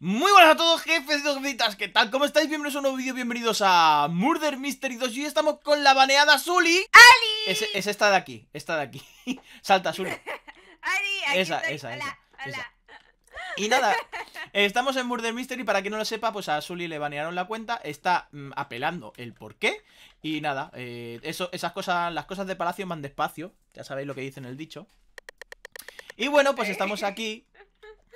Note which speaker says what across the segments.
Speaker 1: Muy buenas a todos jefes y gritas ¿qué tal? ¿Cómo estáis? Bienvenidos a un nuevo vídeo, bienvenidos a Murder Mystery 2 Y estamos con la baneada Sully ¡Ali! Es, esta de aquí, esta de aquí Salta, Sully ¡Ali! esa, esa, hola, hola. Y nada, estamos en Murder Mystery, para que no lo sepa, pues a Sully le banearon la cuenta Está mm, apelando el por qué Y nada, eh, eso, esas cosas, las cosas de palacio van despacio Ya sabéis lo que dicen el dicho y bueno, pues estamos aquí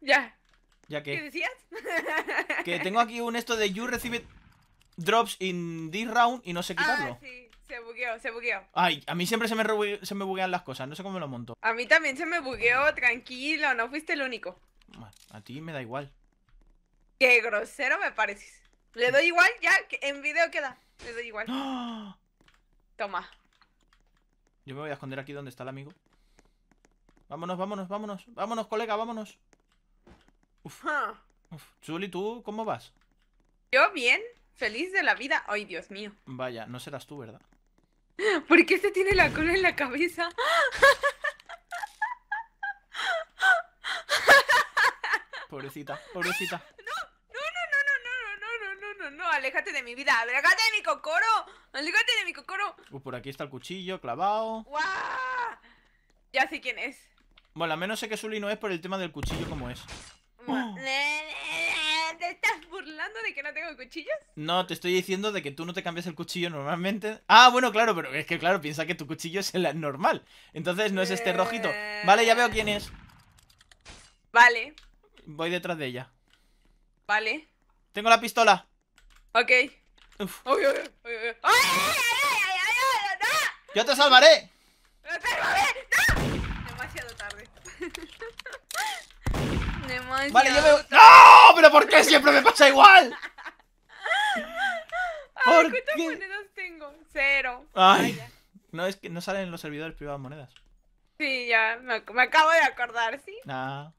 Speaker 1: ya. ¿Ya qué?
Speaker 2: decías? que tengo
Speaker 1: aquí un esto de You receive Drops in this round y no sé quitarlo. Ah,
Speaker 2: sí. Se bugueó, se bugueó.
Speaker 1: Ay, a mí siempre se me, se me buguean las cosas, no sé cómo me lo monto.
Speaker 2: A mí también se me bugueó, tranquilo, no fuiste el único.
Speaker 1: Ah, a ti me da igual.
Speaker 2: Qué grosero me pareces. Le doy igual, ya, en video queda. Le doy igual. Toma.
Speaker 1: Yo me voy a esconder aquí donde está el amigo. Vámonos, vámonos, vámonos. Vámonos, colega, vámonos. Uf. Chuli, ¿tú cómo vas? Yo
Speaker 2: bien, feliz de la vida. Ay, Dios mío.
Speaker 1: Vaya, no serás tú, ¿verdad?
Speaker 2: ¿Por qué se tiene la cola en la cabeza?
Speaker 1: Pobrecita, pobrecita. No,
Speaker 2: no, no, no, no, no, no, no, no, no, no, aléjate de mi vida, aléjate de mi cocoro, aléjate de mi cocoro.
Speaker 1: por aquí está el cuchillo clavado.
Speaker 2: ¡Guau! Ya sé quién es.
Speaker 1: Bueno, al menos sé que Sully no es por el tema del cuchillo como es.
Speaker 2: ¿Te estás burlando de que no tengo cuchillos?
Speaker 1: No, te estoy diciendo de que tú no te cambias el cuchillo normalmente. Ah, bueno, claro, pero es que claro, piensa que tu cuchillo es el normal. Entonces no es este eh. rojito. Vale, ya veo quién es. Vale. Voy detrás de ella. Vale. Tengo la pistola.
Speaker 2: Ok. ¡Ay, ay, ay,
Speaker 1: ¡Yo te salvaré!
Speaker 2: ¡Yo te salvaré! Vale, yo me... ¡No! ¿Pero por qué siempre me
Speaker 1: pasa igual? Ay, ¿Cuántas monedas
Speaker 2: tengo? Cero.
Speaker 1: Ay, no, es que no salen los servidores privados monedas.
Speaker 2: Sí, ya, me, acabo de acordar, ¿sí? No. Ah.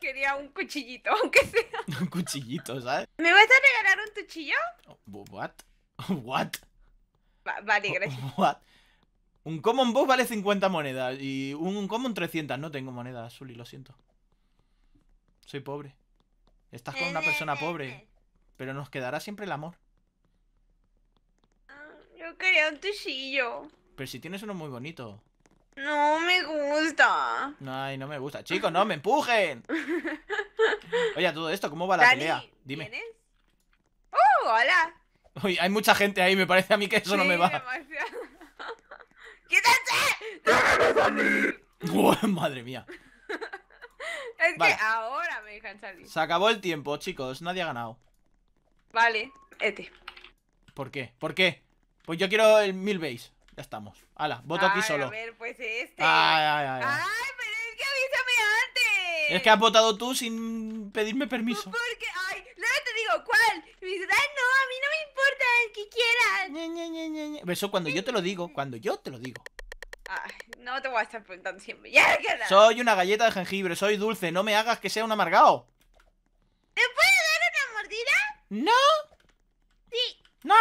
Speaker 2: Quería un cuchillito, aunque sea.
Speaker 1: un cuchillito, ¿sabes?
Speaker 2: ¿Me vas a regalar un cuchillo?
Speaker 1: What? What?
Speaker 2: Va vale, gracias.
Speaker 1: What? Un common boss vale 50 monedas y un common 300. No tengo monedas, Zully, lo siento. Soy pobre. Estás con una persona pobre. Pero nos quedará siempre el amor.
Speaker 2: Ah, yo quería un tuchillo.
Speaker 1: Pero si tienes uno muy bonito.
Speaker 2: No me gusta.
Speaker 1: Ay, no me gusta. Chicos, no me empujen. Oye, todo esto, ¿cómo va la pelea? Dime.
Speaker 2: ¡Oh, hola!
Speaker 1: Uy, hay mucha gente ahí, me parece a mí que eso no me va.
Speaker 2: ¡Quítense!
Speaker 1: ¡Déjame salir! madre mía.
Speaker 2: es que ahora me dejan salir. Se
Speaker 1: acabó el tiempo, chicos. Nadie ha ganado. Vale, este. ¿Por qué? ¿Por qué? Pues yo quiero el mil base. Ya estamos. Ala, voto aquí solo. A ver, pues este. Ay, ay, ay. Ay, pero
Speaker 2: es que avísame antes. Es que has votado
Speaker 1: tú sin pedirme permiso. Pues ¿Por
Speaker 2: qué? Ay, no te digo, ¿cuál? Y no, a mí que quieras.
Speaker 1: Eso cuando yo te lo digo, cuando yo te lo digo.
Speaker 2: Ay, no te voy a estar preguntando siempre. ¡Ya queda!
Speaker 1: Soy una galleta de jengibre, soy dulce, no me hagas que sea un amargado.
Speaker 2: ¿Te puedo dar una mordida? ¡No! Sí. ¡No!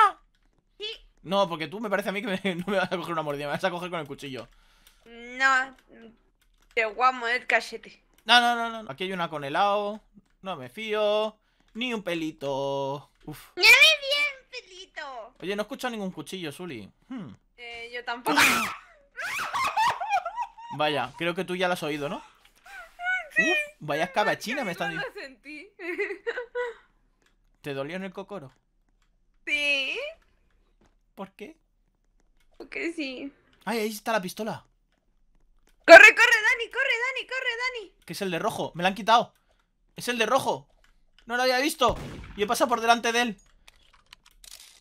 Speaker 2: Sí.
Speaker 1: No, porque tú me parece a mí que no me vas a coger una mordida, me vas a coger con el cuchillo.
Speaker 2: No, te voy a mover cachete.
Speaker 1: No, no, no, no. Aquí hay una con helado. No me fío. Ni un pelito. Uf. Oye, no he escuchado ningún cuchillo, Suli. Hmm.
Speaker 2: Eh, yo tampoco.
Speaker 1: Vaya, creo que tú ya lo has oído, ¿no? Sí. vaya escabachina me están diciendo. sentí. ¿Te dolió en el cocoro? Sí. ¿Por qué? Porque sí. ¡Ay, ahí está la pistola! ¡Corre, corre,
Speaker 2: Dani! ¡Corre, Dani! ¡Corre, Dani!
Speaker 1: Que es el de rojo. Me la han quitado. Es el de rojo. No lo había visto. Y he pasado por delante de él.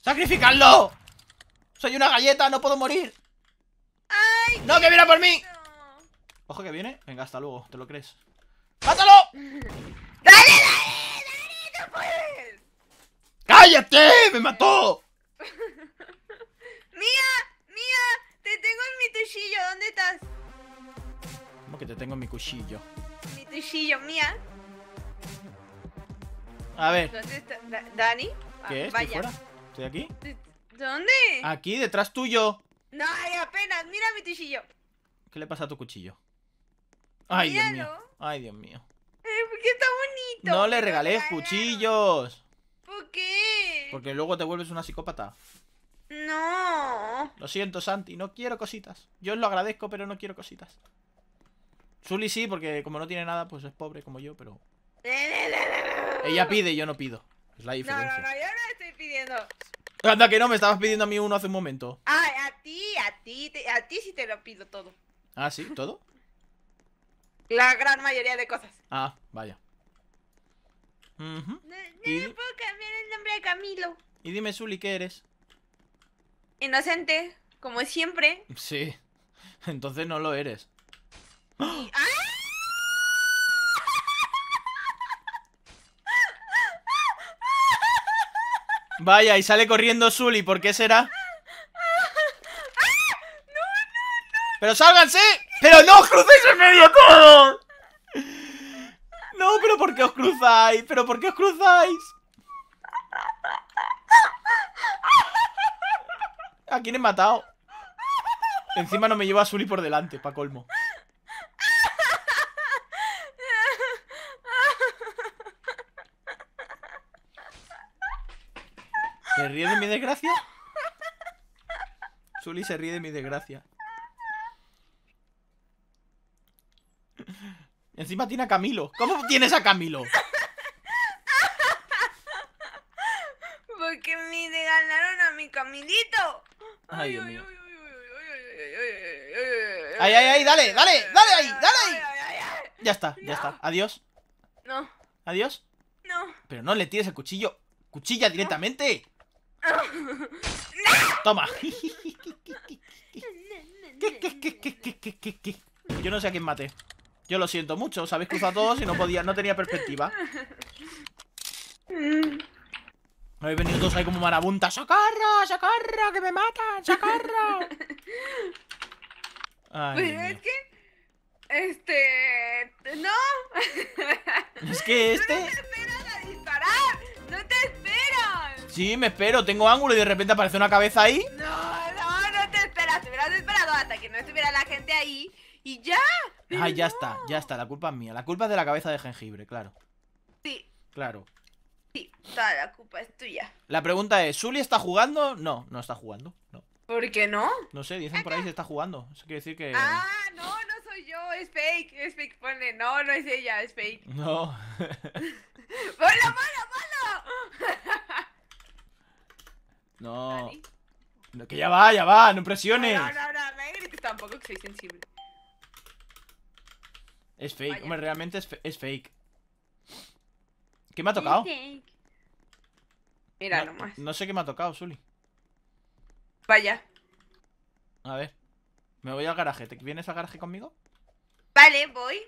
Speaker 1: ¡Sacrificadlo! ¡Soy una galleta! ¡No puedo morir! Ay, ¡No, que viene por mí! Ojo que viene. Venga, hasta luego. ¿Te lo crees? ¡Mátalo! ¡Dale, dale! ¡Dale! ¡No puedes! ¡Cállate! ¡Me mató! ¡Mía!
Speaker 2: ¡Mía! ¡Te tengo en mi tuchillo! ¿Dónde estás?
Speaker 1: ¿Cómo que te tengo en mi cuchillo?
Speaker 2: Mi tuchillo, mía. A ver. ¿Dónde está? ¿Dani? ¿Qué? Ah, es? vaya. ¿Estoy aquí? ¿Dónde? Aquí,
Speaker 1: detrás tuyo.
Speaker 2: No, apenas. Mira mi cuchillo.
Speaker 1: ¿Qué le pasa a tu cuchillo?
Speaker 2: Ay, Dios mío. Ay, Dios mío. Eh, porque está
Speaker 1: bonito. No le regalé cuchillos.
Speaker 2: ¿Por qué?
Speaker 1: Porque luego te vuelves una psicópata.
Speaker 2: No.
Speaker 1: Lo siento, Santi. No quiero cositas. Yo os lo agradezco, pero no quiero cositas. Sully sí, porque como no tiene nada, pues es pobre como yo, pero...
Speaker 2: Ella
Speaker 1: pide yo no pido. Es la diferencia. Anda, que no, me estabas pidiendo a mí uno hace un momento.
Speaker 2: Ah, a ti, a ti, a ti sí te lo pido todo.
Speaker 1: Ah, sí, todo.
Speaker 2: La gran mayoría de cosas.
Speaker 1: Ah, vaya. No, puedo
Speaker 2: cambiar el nombre de Camilo.
Speaker 1: Y dime, Suli, ¿qué eres?
Speaker 2: Inocente, como siempre.
Speaker 1: Sí. Entonces no lo eres. ¡Ah! Vaya, y sale corriendo Sully, ¿por qué será? no, no! ¡Pero sálganse! ¡Pero no os crucéis en medio todos! No, pero ¿por qué os cruzáis? ¿Pero por qué os cruzáis? ¿A quién he matado? Encima no me lleva a Sully por delante, pa' colmo ¿Se ríe de mi desgracia? Sully se ríe de mi desgracia. Encima tiene a Camilo. ¿Cómo tienes a Camilo?
Speaker 2: Porque me regalaron a mi
Speaker 1: Camilito. Ay, Dios mío. Ay, ay, ay, dale, dale, dale ahí, dale ahí. Ya está, ya está. Adiós. No. ¿Adiós? No. Pero no le tires el cuchillo. ¡Cuchilla directamente! Toma. Yo no sé a quién maté. Yo lo siento mucho, os habéis cruzado todos y no podía, no tenía perspectiva. Habéis venido todos ahí como marabunta. ¡Socorro! ¡Socorro! ¡Que me matan! ¡Socorro! Pues es que... Este... No. Es que este... Sí, me espero, tengo ángulo y de repente aparece una cabeza ahí.
Speaker 2: No, no, no te esperas, te hubieras esperado hasta que no estuviera la gente ahí y ya.
Speaker 1: Ah, ya está, ya está, la culpa es mía. La culpa es de la cabeza de jengibre, claro. Sí. Claro.
Speaker 2: Sí, toda la culpa es tuya.
Speaker 1: La pregunta es, ¿Sully está jugando? No, no está jugando,
Speaker 2: ¿Por qué no?
Speaker 1: No sé, dicen por ahí que está jugando. Eso quiere decir que. Ah,
Speaker 2: no, no soy yo, es fake. Es fake, pone. No, no es ella, es fake.
Speaker 1: No. ¡Ponlo, ¡Polo, mala,
Speaker 2: malo!
Speaker 1: No. lo Que ya va, ya va, no presiones. Ah,
Speaker 2: que soy sensible.
Speaker 1: Es fake, hombre, realmente es, es fake. ¿Qué me ha tocado? Mira no, nomás. No sé qué me ha tocado, Sully. Vaya. A ver. Me voy al garaje. ¿Te vienes al garaje conmigo?
Speaker 2: Vale, voy.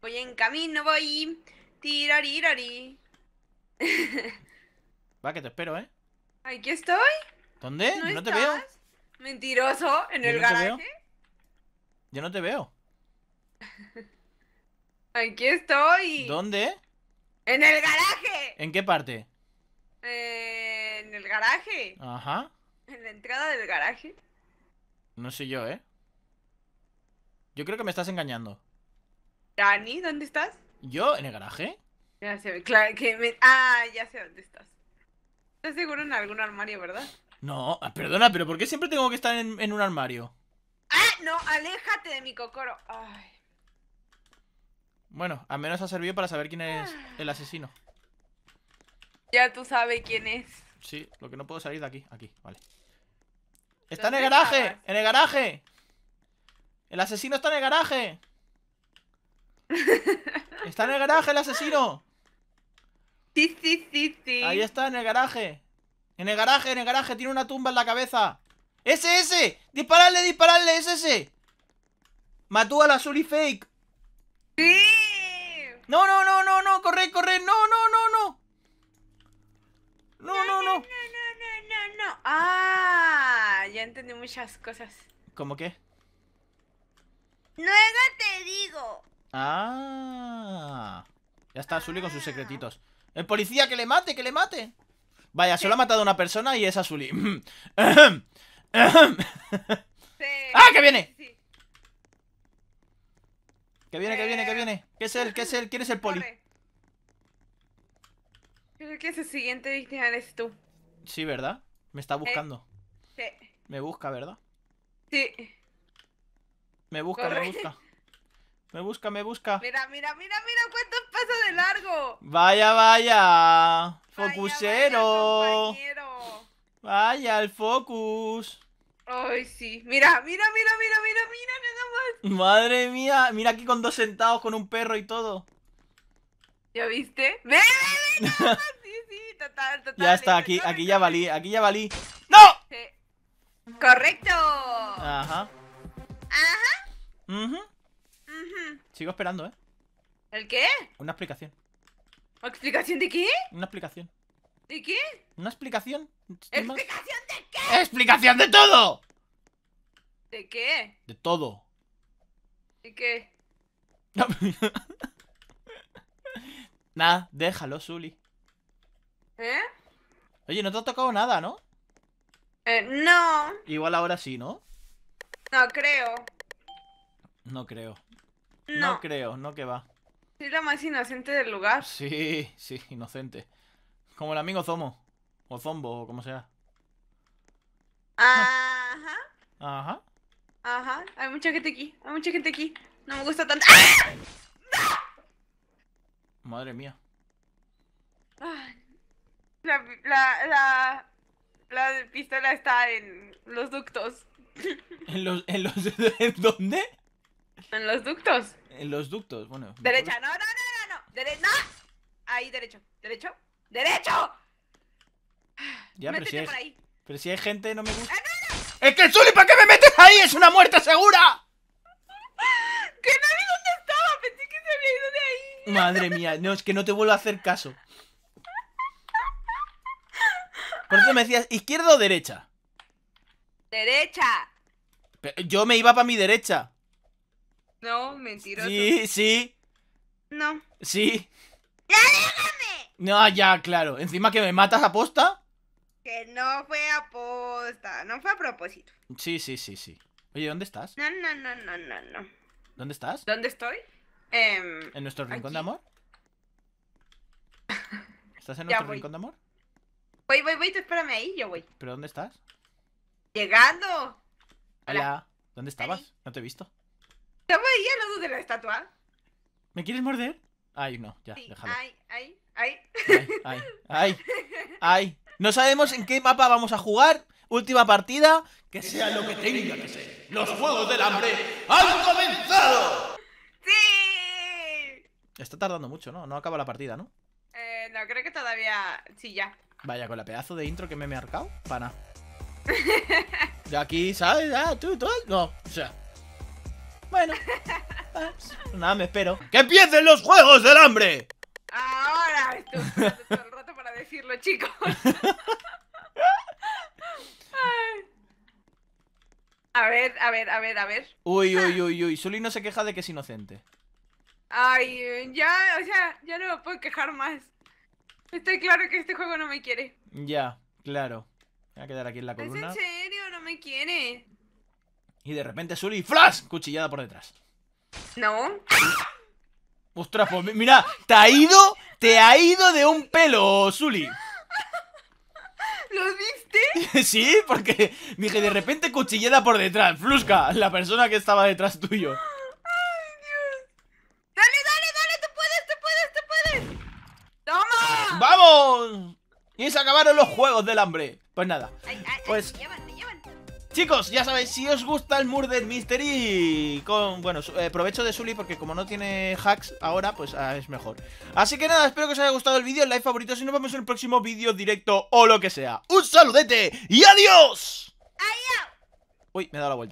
Speaker 2: Voy en camino, voy. Tirari,
Speaker 1: Va, que te espero, ¿eh?
Speaker 2: Aquí estoy.
Speaker 1: ¿Dónde? ¿No, Yo no te veo.
Speaker 2: Mentiroso, en el garaje. Yo no te veo. Aquí
Speaker 1: estoy. ¿Dónde?
Speaker 2: En el garaje.
Speaker 1: ¿En qué parte?
Speaker 2: Eh, en el garaje. Ajá. En la entrada del garaje.
Speaker 1: No sé yo, ¿eh? Yo creo que me estás engañando. Dani, ¿dónde estás? ¿Yo? ¿En el garaje?
Speaker 2: Ya sé, claro que me... Ah, ya sé dónde estás. Estás seguro en algún armario, ¿verdad?
Speaker 1: No, ah, perdona, pero ¿por qué siempre tengo que estar en, un armario?
Speaker 2: ¡Ah! No, aléjate de mi cocoro. Ay.
Speaker 1: Bueno, al menos ha servido para saber quién es ah. el asesino.
Speaker 2: Ya tú sabes
Speaker 1: quién es. Sí, lo que no puedo salir de aquí. Aquí, vale. ¡Está en el garaje! Estabas? ¡En el garaje! ¡El asesino está en el garaje! en el garaje el asesino! Sí, sí, sí, sí. Ahí está, en el garaje. En el garaje, en el garaje. Tiene una tumba en la cabeza. ¡Ese, ese! ¡Disparadle, disparadle! ¡Es ese! Mató a la Sully Fake. ¡Sí! No, no, no, no, no. Corre, corre. No, no, no, no.
Speaker 2: No, no, no. No, no, no, no, no. Ah, ya entendí muchas cosas. ¿Cómo qué? Luego te digo.
Speaker 1: Ah. Ya está Sully con sus secretitos. El policía, que le mate, que le mate. Vaya, solo ha matado a una persona y es Azuli. ¡Ah, que viene! Que viene, que viene, que viene. ¿Qué es él? ¿Qué es él? ¿Quién es el poli?
Speaker 2: Creo que ese siguiente víctima eres tú.
Speaker 1: Sí, ¿verdad? Me está eh, buscando. Sí. Me busca, ¿verdad? Sí. Me busca, me busca. Me busca, me busca. Mira,
Speaker 2: mira, mira, mira ¡cuántos pasos de largo.
Speaker 1: Vaya, vaya. Focusero. Vaya, el focus.
Speaker 2: Ay, sí. Mira, mira, mira, mira, mira, mira, nada más.
Speaker 1: Madre mía, mira aquí con dos sentados, con un perro y todo.
Speaker 2: ¿Ya viste? ¡Ve, ve, ve! Sí, sí, total, total. Ya está, aquí, aquí ya
Speaker 1: valí, aquí ya valí.
Speaker 2: ¡No! Correcto. Ajá.
Speaker 1: Ajá. Uh Sigo esperando, ¿eh? ¿El qué? Una explicación.
Speaker 2: ¿Explicación de qué? Una explicación. ¿De qué?
Speaker 1: Una explicación. ¿Explicación de qué? ¡Explicación de todo!
Speaker 2: ¿De qué? De todo. ¿De qué?
Speaker 1: Nada, déjalo, Sully. ¿Eh? Oye, no te ha tocado nada, ¿no?
Speaker 2: Eh, no.
Speaker 1: Igual ahora sí, ¿no?
Speaker 2: No creo. No creo. No.
Speaker 1: creo, no que va.
Speaker 2: Soy la más inocente del lugar.
Speaker 1: Sí, sí, inocente. Como el amigo Zomo. O Zombo, o como sea.
Speaker 2: Ajá. Ajá. Ajá. Hay mucha gente aquí. Hay mucha gente aquí. No me gusta tanto. Madre mía. La, la, la, pistola está en los ductos.
Speaker 1: ¿En los, en los, ¿en dónde?
Speaker 2: En los ductos.
Speaker 1: En los ductos, bueno.
Speaker 2: Derecha, no, no, no, no, no. no. Ahí, derecho. ¿Derecho? ¡Derecho! Ya, pero si, hay, por ahí.
Speaker 1: pero si hay gente, no me gusta. Ah, ¡Es que Zuli, ¿para qué me metes ahí? ¡Es una muerte segura! ¡Que nadie dónde estaba! Pensé que se había ido de ahí. Madre mía, no, es que no te vuelvo a hacer caso. Por eso me decías, ¿izquierda o derecha?
Speaker 2: Derecha.
Speaker 1: yo me iba para mi derecha.
Speaker 2: No, mentiroso. Sí, sí. No.
Speaker 1: Sí. ¡Ya déjame! No, ya, claro. Encima que me matas a posta.
Speaker 2: Que no fue a posta, no fue a propósito.
Speaker 1: Sí, sí, sí, sí. Oye, ¿dónde estás?
Speaker 2: No, no, no, no, no,
Speaker 1: ¿Dónde estás? ¿Dónde estoy? Em, ¿En nuestro rincón de amor? ¿Estás en nuestro rincón de amor?
Speaker 2: Voy, voy, voy, tú espérame ahí, yo voy.
Speaker 1: ¿Pero dónde estás?
Speaker 2: Llegando.
Speaker 1: Hola. ¿Dónde estabas? No te he visto.
Speaker 2: Estamos ahí lado de la estatua.
Speaker 1: ¿Me quieres morder? Ay, no, ya, Ay,
Speaker 2: ay, ay.
Speaker 1: Ay, ay, No sabemos en qué mapa vamos a jugar. Última partida. Que sea lo que tenga que ser. Los Juegos del Hambre han comenzado. ¡Sí! Está tardando mucho, ¿no? No acaba la partida, ¿no?
Speaker 2: Eh, no, creo que todavía... Sí, ya.
Speaker 1: Vaya, con la pedazo de intro que me he marcado, pana. De aquí, ¿sabes? Ah, tú, tú. Ah, no, o sea... Bueno, nada, me espero. ¡Que empiecen los Juegos del Hambre!
Speaker 2: Ahora, esto todo el rato para decirlo, chicos. A ver, a ver, a ver, a ver.
Speaker 1: Uy, uy, ah. uy, uy. Sully no se queja de que es inocente.
Speaker 2: Ay, ya, o sea, ya no me puedo quejar más. Estoy claro que este juego no me quiere.
Speaker 1: Ya, claro. Me voy a quedar aquí en la columna. ¿Es en
Speaker 2: serio? No me quiere.
Speaker 1: Y de repente Sully, ¡flash! Cuchillada por detrás. No. Ostras, pues, mira, te ha ido, te ha ido de un pelo, Sully.
Speaker 2: ¿Lo viste?
Speaker 1: sí, porque dije, de repente cuchillada por detrás. Flusca, la persona que estaba detrás tuyo.
Speaker 2: dale, dale! ¡Te puedes,
Speaker 1: puedes, puedes! ¡Toma! ¡Ay, Dios! ¡Dale, ¡Vamos! Y se acabaron los juegos del hambre. Pues nada. Pues. Chicos, ya sabéis, si os gusta el Murder Mystery con, bueno, eh, provecho de Sully porque como no tiene hacks ahora, pues ah, es mejor. Así que nada, espero que os haya gustado el vídeo, el like favorito, si nos vemos en el próximo vídeo directo o lo que sea. ¡Un saludete y adiós! ¡Adiós! Uy, me he dado la vuelta.